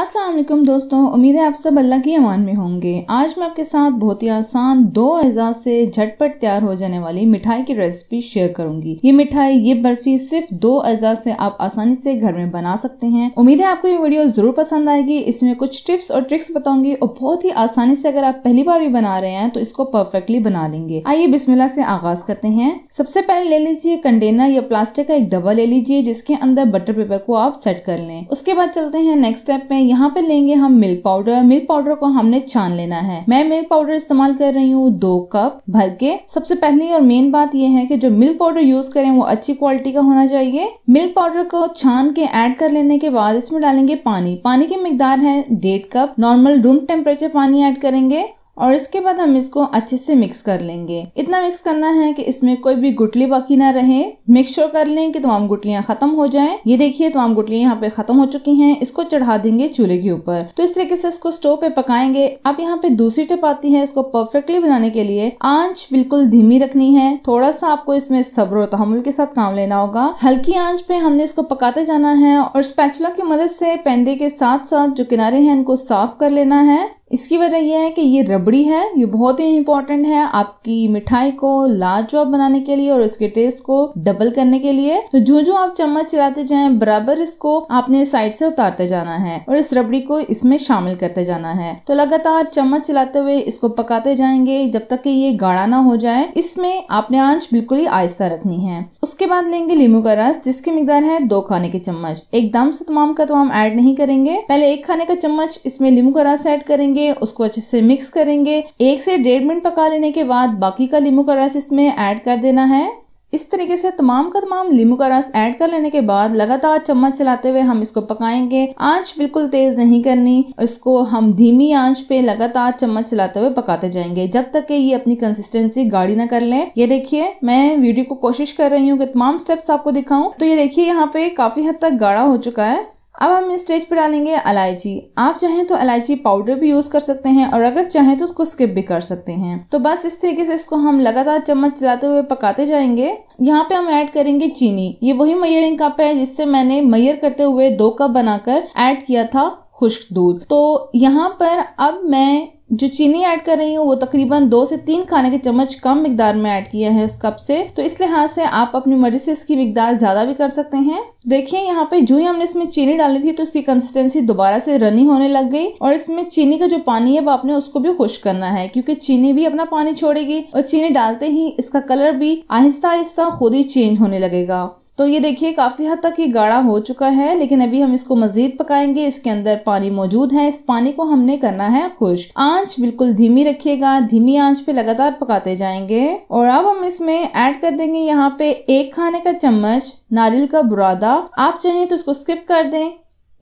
असलम दोस्तों उम्मीद है आप सब अल्लाह की अमान में होंगे आज मैं आपके साथ बहुत ही आसान दो एजाज से झटपट तैयार हो जाने वाली मिठाई की रेसिपी शेयर करूंगी ये मिठाई ये बर्फी सिर्फ दो एजाज से आप आसानी से घर में बना सकते हैं उम्मीद है आपको ये वीडियो जरूर पसंद आएगी इसमें कुछ टिप्स और ट्रिक्स बताऊंगी और बहुत ही आसानी से अगर आप पहली बार भी बना रहे हैं तो इसको परफेक्टली बना लेंगे आइए बिस्मिल्ला से आगाज करते हैं सबसे पहले ले लीजिए कंटेनर या प्लास्टिक का एक डब्बा ले लीजिए जिसके अंदर बटर पेपर को आप सेट कर लें उसके बाद चलते हैं नेक्स्ट स्टेप में यहाँ पे लेंगे हम मिल्क पाउडर मिल्क पाउडर को हमने छान लेना है मैं मिल्क पाउडर इस्तेमाल कर रही हूँ दो कप भर के सबसे पहली और मेन बात यह है कि जो मिल्क पाउडर यूज करें वो अच्छी क्वालिटी का होना चाहिए मिल्क पाउडर को छान के ऐड कर लेने के बाद इसमें डालेंगे पानी पानी की मकदार है डेढ़ कप नॉर्मल रूम टेम्परेचर पानी ऐड करेंगे और इसके बाद हम इसको अच्छे से मिक्स कर लेंगे इतना मिक्स करना है कि इसमें कोई भी गुटली बाकी ना रहे मिक्स कर लें कि तमाम गुटलियां खत्म हो जाएं ये देखिए तमाम गुटलियां यहाँ पे खत्म हो चुकी हैं इसको चढ़ा देंगे चूल्हे के ऊपर तो इस तरीके से इसको स्टोव पे पकाएंगे अब यहाँ पे दूसरी टिप आती है इसको परफेक्टली बनाने के लिए आंच बिल्कुल धीमी रखनी है थोड़ा सा आपको इसमें सब्र तहमुल के साथ काम लेना होगा हल्की आंच पे हमने इसको पकाते जाना है और स्पैचुला की मदद से पेंदे के साथ साथ जो किनारे है इनको साफ कर लेना है इसकी वजह यह है कि ये रबड़ी है ये बहुत ही इंपॉर्टेंट है आपकी मिठाई को लाजवाब बनाने के लिए और इसके टेस्ट को डबल करने के लिए तो जो जो आप चम्मच चलाते जाए बराबर इसको आपने साइड से उतारते जाना है और इस रबड़ी को इसमें शामिल करते जाना है तो लगातार चम्मच चलाते हुए इसको पकाते जाएंगे जब तक कि ये गाढ़ा ना हो जाए इसमें आपने आंच बिल्कुल ही आहिस्ता रखनी है उसके बाद लेंगे लीमू का रस जिसकी मिकदार है दो खाने के चम्मच एकदम से तमाम का तमाम ऐड नहीं करेंगे पहले एक खाने का चम्मच इसमें लीमू का रस ऐड करेंगे लेंगे उसको अच्छे से मिक्स करेंगे एक से डेढ़ मिनट पका लेने के बाद बाकी का लीमू का रस इसमें ऐड कर देना है इस तरीके से तमाम का तमाम लीमू का रस ऐड कर लेने के बाद लगातार चम्मच चलाते हुए हम इसको पकाएंगे आंच बिल्कुल तेज नहीं करनी इसको हम धीमी आंच पे लगातार चम्मच चलाते हुए पकाते जाएंगे जब तक कि ये अपनी कंसिस्टेंसी गाढ़ी ना कर ले ये देखिए मैं वीडियो को कोशिश कर रही हूँ कि तमाम स्टेप्स आपको दिखाऊं तो ये देखिए यहाँ पे काफी हद तक गाढ़ा हो चुका है अब हम इस स्टेज पर डालेंगे इलायची आप चाहें तो इलायची पाउडर भी यूज कर सकते हैं और अगर चाहें तो उसको स्किप भी कर सकते हैं तो बस इस तरीके से इसको हम लगातार चम्मच चलाते हुए पकाते जाएंगे यहाँ पे हम ऐड करेंगे चीनी ये वही मयरिंग कप है जिससे मैंने मयर करते हुए दो कप बनाकर ऐड किया था खुश्क दूध तो यहाँ पर अब मैं जो चीनी ऐड कर रही हूँ वो तकरीबन दो से तीन खाने के चम्मच कम मिकदार में ऐड किया है उस कप से तो इस लिहाज से आप अपनी मर्जी से इसकी मिकदार ज़्यादा भी कर सकते हैं देखिए यहाँ पे जो ही हमने इसमें चीनी डाली थी तो इसकी कंसिस्टेंसी दोबारा से रनी होने लग गई और इसमें चीनी का जो पानी है वो आपने उसको भी खुश करना है क्योंकि चीनी भी अपना पानी छोड़ेगी और चीनी डालते ही इसका कलर भी आहिस्ता आहिस्ता खुद ही चेंज होने लगेगा तो ये देखिए काफ़ी हद तक ये गाढ़ा हो चुका है लेकिन अभी हम इसको मज़ीद पकाएंगे इसके अंदर पानी मौजूद है इस पानी को हमने करना है खुश आंच बिल्कुल धीमी रखिएगा धीमी आंच पे लगातार पकाते जाएंगे और अब हम इसमें ऐड कर देंगे यहाँ पे एक खाने का चम्मच नारियल का बुरादा आप चाहें तो इसको स्किप कर दें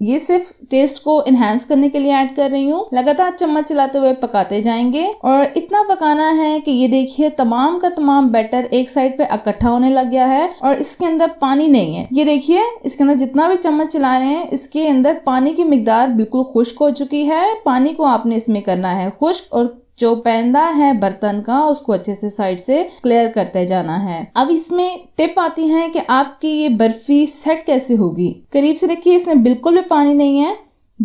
ये सिर्फ टेस्ट को इनहेंस करने के लिए ऐड कर रही हूँ लगातार चम्मच चलाते हुए पकाते जाएंगे और इतना पकाना है कि ये देखिए तमाम का तमाम बैटर एक साइड पे इकट्ठा होने लग गया है और इसके अंदर पानी नहीं है ये देखिए इसके अंदर जितना भी चम्मच चला रहे हैं इसके अंदर पानी की मिकदार बिल्कुल खुश्क हो चुकी है पानी को आपने इसमें करना है खुश्क और जो पैंदा है बर्तन का उसको अच्छे से साइड से क्लियर करते जाना है अब इसमें टिप आती है कि आपकी ये बर्फी सेट कैसे होगी करीब से देखिए इसमें बिल्कुल भी पानी नहीं है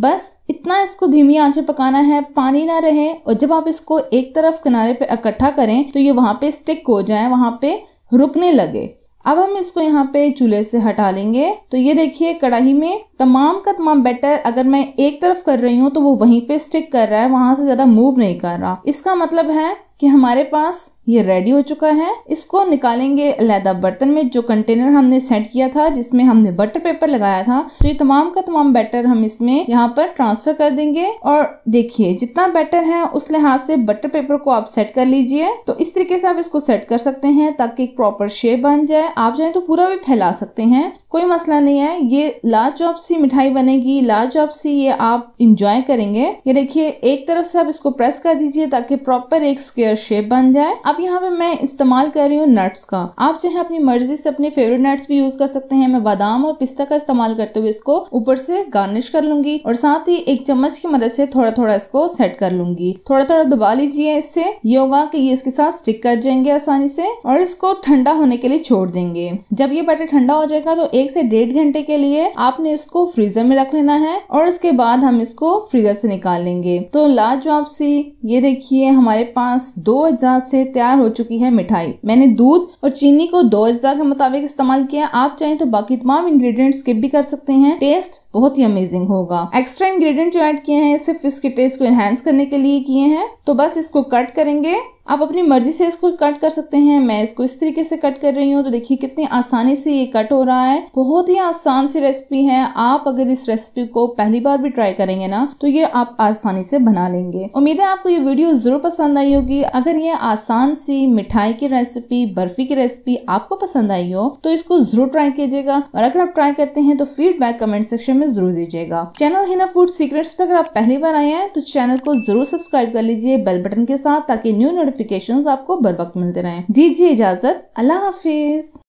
बस इतना इसको धीमी आंच पे पकाना है पानी ना रहे और जब आप इसको एक तरफ किनारे पे इकट्ठा करें तो ये वहां पे स्टिक हो जाए वहां पे रुकने लगे अब हम इसको यहाँ पे चूल्हे से हटा लेंगे तो ये देखिए कढ़ाई में तमाम का तमाम बैटर अगर मैं एक तरफ कर रही हूँ तो वो वहीं पे स्टिक कर रहा है वहां से ज्यादा मूव नहीं कर रहा इसका मतलब है कि हमारे पास ये रेडी हो चुका है इसको निकालेंगे अलहदा बर्तन में जो कंटेनर हमने सेट किया था जिसमें हमने बटर पेपर लगाया था तो ये तमाम का तमाम बैटर हम इसमें यहाँ पर ट्रांसफर कर देंगे और देखिए जितना बैटर है उस लिहाज से बटर पेपर को आप सेट कर लीजिए तो इस तरीके से आप इसको सेट कर सकते हैं ताकि एक प्रॉपर शेप बन जाए आप चाहें तो पूरा भी फैला सकते हैं कोई मसला नहीं है ये लाजवाब सी मिठाई बनेगी लाजवाब सी ये आप इंजॉय करेंगे ये देखिए एक तरफ से आप इसको प्रेस कर दीजिए ताकि प्रॉपर एक स्क्वेयर शेप बन जाए अब यहाँ पे मैं इस्तेमाल कर रही हूँ नट्स का आप चाहे अपनी मर्जी से अपने फेवरेट नट्स भी यूज कर सकते हैं मैं बादाम और पिस्ता का इस्तेमाल करते हुए इसको ऊपर से गार्निश कर लूंगी और साथ ही एक चम्मच की मदद से थोड़ा थोड़ा इसको सेट कर लूंगी थोड़ा थोड़ा दबा लीजिए इससे ये होगा कि ये इसके साथ स्टिक कर जाएंगे आसानी से और इसको ठंडा होने के लिए छोड़ देंगे जब ये बैटर ठंडा हो जाएगा तो एक से डेढ़ घंटे के लिए आपने इसको फ्रीजर में रख लेना है और उसके बाद हम इसको फ्रीजर से निकाल लेंगे तो लाजवाब सी ये देखिए हमारे पास दो हजार से तैयार तैयार हो चुकी है मिठाई मैंने दूध और चीनी को दो अज्जा के मुताबिक इस्तेमाल किया आप चाहें तो बाकी तमाम इंग्रेडिएंट्स स्किप भी कर सकते हैं टेस्ट बहुत ही अमेजिंग होगा एक्स्ट्रा इंग्रेडिएंट जो ऐड किए हैं सिर्फ इसके टेस्ट को एनहेंस करने के लिए किए हैं तो बस इसको कट करेंगे आप अपनी मर्जी से इसको कट कर सकते हैं मैं इसको इस तरीके से कट कर रही हूँ तो देखिए कितनी आसानी से ये कट हो रहा है बहुत ही आसान सी रेसिपी है आप अगर इस रेसिपी को पहली बार भी ट्राई करेंगे ना तो ये आप आसानी से बना लेंगे उम्मीद है आपको ये वीडियो जरूर पसंद आई होगी अगर ये आसान सी मिठाई की रेसिपी बर्फी की रेसिपी आपको पसंद आई हो तो इसको जरूर ट्राई कीजिएगा और अगर आप ट्राई करते हैं तो फीडबैक कमेंट सेक्शन में जरूर दीजिएगा चैनल हिना फूड सीक्रेट्स पर अगर आप पहली बार आए हैं तो चैनल को जरूर सब्सक्राइब कर लीजिए बेल बटन के साथ ताकि न्यू नोटिफिक नोटिफिकेशन आपको बर वक्त मिलते रहे दीजिए इजाजत अल्लाह हाफिज